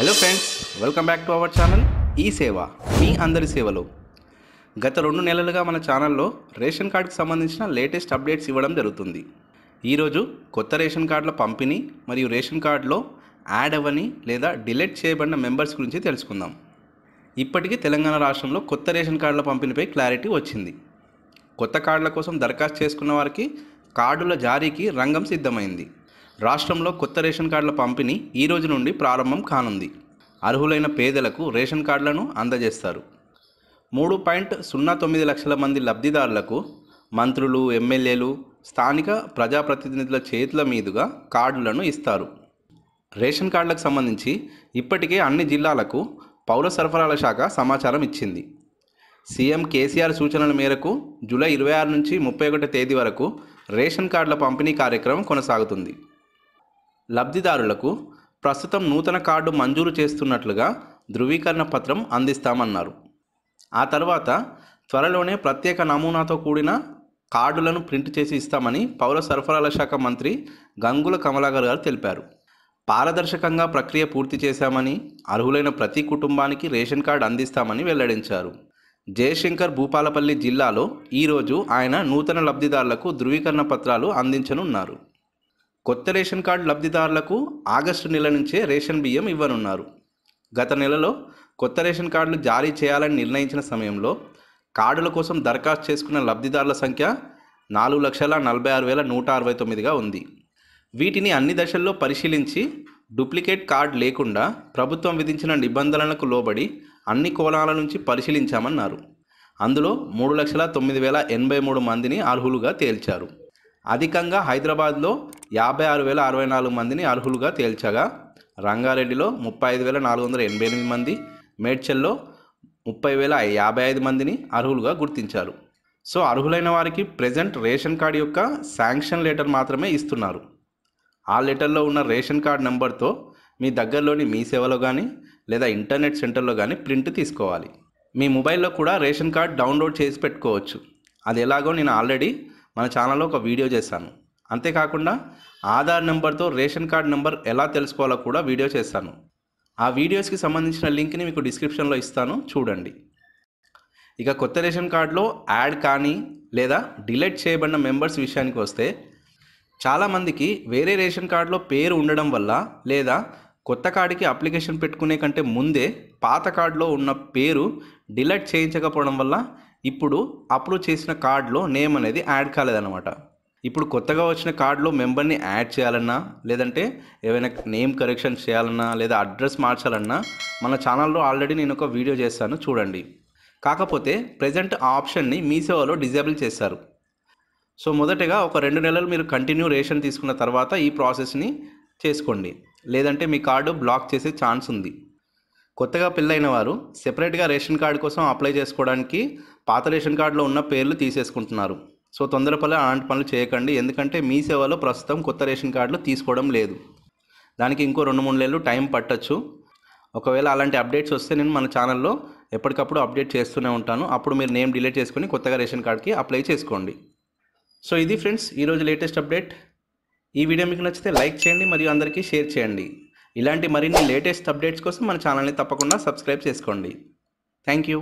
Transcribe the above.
hello friends welcome back to our channel ఈ సేవ మీ అందరి సేవలో గత రెండు నెలలుగా మన ఛానల్లో రేషన్ కార్డుకు సంబంధించిన లేటెస్ట్ అప్డేట్స్ ఇవ్వడం జరుగుతుంది ఈరోజు కొత్త రేషన్ కార్డుల పంపిణీ మరియు రేషన్ కార్డులో యాడ్ అవ్వని లేదా డిలీట్ చేయబడిన మెంబర్స్ గురించి తెలుసుకుందాం ఇప్పటికీ తెలంగాణ రాష్ట్రంలో కొత్త రేషన్ కార్డుల పంపిణీపై క్లారిటీ వచ్చింది కొత్త కార్డుల కోసం దరఖాస్తు చేసుకున్న వారికి కార్డుల జారీకి రంగం సిద్ధమైంది రాష్ట్రంలో కొత్త రేషన్ కార్డుల పంపిణీ ఈ రోజు నుండి ప్రారంభం కానుంది అర్హులైన పేదలకు రేషన్ కార్డులను అందజేస్తారు మూడు పాయింట్ సున్నా తొమ్మిది లక్షల మంది లబ్ధిదారులకు మంత్రులు ఎమ్మెల్యేలు స్థానిక ప్రజాప్రతినిధుల చేతుల మీదుగా కార్డులను ఇస్తారు రేషన్ కార్డులకు సంబంధించి ఇప్పటికే అన్ని జిల్లాలకు పౌర సరఫరాల శాఖ సమాచారం ఇచ్చింది సీఎం కేసీఆర్ సూచనల మేరకు జూలై ఇరవై ఆరు నుంచి ముప్పై ఒకటి తేదీ వరకు రేషన్ కార్డుల పంపిణీ కార్యక్రమం కొనసాగుతుంది లబ్ధిదారులకు ప్రస్తుతం నూతన కార్డు మంజూరు చేస్తున్నట్లుగా ధృవీకరణ పత్రం అందిస్తామన్నారు ఆ తర్వాత త్వరలోనే ప్రత్యేక నమూనాతో కూడిన కార్డులను ప్రింట్ చేసి ఇస్తామని పౌర సరఫరాల శాఖ మంత్రి గంగుల కమలాకర్ గారు తెలిపారు పారదర్శకంగా ప్రక్రియ పూర్తి చేశామని అర్హులైన ప్రతి కుటుంబానికి రేషన్ కార్డు అందిస్తామని వెల్లడించారు జయశంకర్ భూపాలపల్లి జిల్లాలో ఈరోజు ఆయన నూతన లబ్ధిదారులకు ధృవీకరణ పత్రాలు అందించనున్నారు కొత్త రేషన్ కార్డు లబ్ధిదారులకు ఆగస్టు నెల నుంచే రేషన్ బియ్యం ఇవ్వనున్నారు గత నెలలో కొత్త రేషన్ కార్డులు జారీ చేయాలని నిర్ణయించిన సమయంలో కార్డుల కోసం దరఖాస్తు చేసుకున్న లబ్ధిదారుల సంఖ్య నాలుగు లక్షల నలభై ఆరు వేల నూట అరవై తొమ్మిదిగా ఉంది వీటిని అన్ని దశల్లో పరిశీలించి డూప్లికేట్ కార్డు లేకుండా ప్రభుత్వం విధించిన నిబంధనలకు లోబడి అన్ని కోణాల నుంచి పరిశీలించామన్నారు అందులో మూడు లక్షల తొమ్మిది వేల ఎనభై మూడు మందిని అర్హులుగా తేల్చారు అధికంగా హైదరాబాద్లో యాభై ఆరు వేల అరవై నాలుగు మందిని అర్హులుగా తేల్చగా రంగారెడ్డిలో ముప్పై ఐదు వేల నాలుగు వందల ఎనభై ఎనిమిది మంది మేడ్చల్లో ముప్పై వేల యాభై ఐదు మందిని అర్హులుగా గుర్తించారు సో అర్హులైన వారికి ప్రజెంట్ రేషన్ కార్డు యొక్క శాంక్షన్ లెటర్ మాత్రమే ఇస్తున్నారు ఆ లెటర్లో ఉన్న రేషన్ కార్డు నెంబర్తో మీ దగ్గరలోని మీ సేవలో కానీ లేదా ఇంటర్నెట్ సెంటర్లో కానీ ప్రింట్ తీసుకోవాలి మీ మొబైల్లో కూడా రేషన్ కార్డు డౌన్లోడ్ చేసి పెట్టుకోవచ్చు అది ఎలాగో నేను ఆల్రెడీ మన ఛానల్లో ఒక వీడియో చేశాను అంతేకాకుండా ఆధార్ నెంబర్తో రేషన్ కార్డ్ నెంబర్ ఎలా తెలుసుకోవాలో కూడా వీడియో చేస్తాను ఆ వీడియోస్కి సంబంధించిన లింక్ని మీకు డిస్క్రిప్షన్లో ఇస్తాను చూడండి ఇక కొత్త రేషన్ కార్డులో యాడ్ కానీ లేదా డిలీట్ చేయబడిన మెంబర్స్ విషయానికి వస్తే చాలామందికి వేరే రేషన్ కార్డులో పేరు ఉండడం వల్ల లేదా కొత్త కార్డుకి అప్లికేషన్ పెట్టుకునే కంటే ముందే పాత కార్డులో ఉన్న పేరు డిలీట్ చేయించకపోవడం వల్ల ఇప్పుడు అప్రూవ్ చేసిన కార్డులో నేమ్ అనేది యాడ్ కాలేదన్నమాట ఇప్పుడు కొత్తగా వచ్చిన కార్డులో మెంబర్ని యాడ్ చేయాలన్నా లేదంటే ఏవైనా నేమ్ కరెక్షన్ చేయాలన్నా లేదా అడ్రస్ మార్చాలన్నా మన ఛానల్లో ఆల్రెడీ నేను ఒక వీడియో చేస్తాను చూడండి కాకపోతే ప్రజెంట్ ఆ ఆప్షన్ని మీ సేవలో డిజేబుల్ చేశారు సో మొదటగా ఒక రెండు నెలలు మీరు కంటిన్యూ రేషన్ తీసుకున్న తర్వాత ఈ ప్రాసెస్ని చేసుకోండి లేదంటే మీ కార్డు బ్లాక్ చేసే ఛాన్స్ ఉంది కొత్తగా పెళ్ళైన వారు సెపరేట్గా రేషన్ కార్డు కోసం అప్లై చేసుకోవడానికి పాత రేషన్ కార్డులో ఉన్న పేర్లు తీసేసుకుంటున్నారు సో తొందరపల్లి అలాంటి పనులు చేయకండి ఎందుకంటే మీ సేవలో ప్రస్తుతం కొత్త రేషన్ కార్డులు తీసుకోవడం లేదు దానికి ఇంకో రెండు మూడు నెలలు టైం పట్టచ్చు ఒకవేళ అలాంటి అప్డేట్స్ వస్తే నేను మన ఛానల్లో ఎప్పటికప్పుడు అప్డేట్ చేస్తూనే ఉంటాను అప్పుడు మీరు నేమ్ డిలీట్ చేసుకుని కొత్తగా రేషన్ కార్డ్కి అప్లై చేసుకోండి సో ఇది ఫ్రెండ్స్ ఈరోజు లేటెస్ట్ అప్డేట్ ఈ వీడియో మీకు నచ్చితే లైక్ చేయండి మరియు అందరికీ షేర్ చేయండి ఇలాంటి మరిన్ని లేటెస్ట్ అప్డేట్స్ కోసం మన ఛానల్ని తప్పకుండా సబ్స్క్రైబ్ చేసుకోండి థ్యాంక్ యూ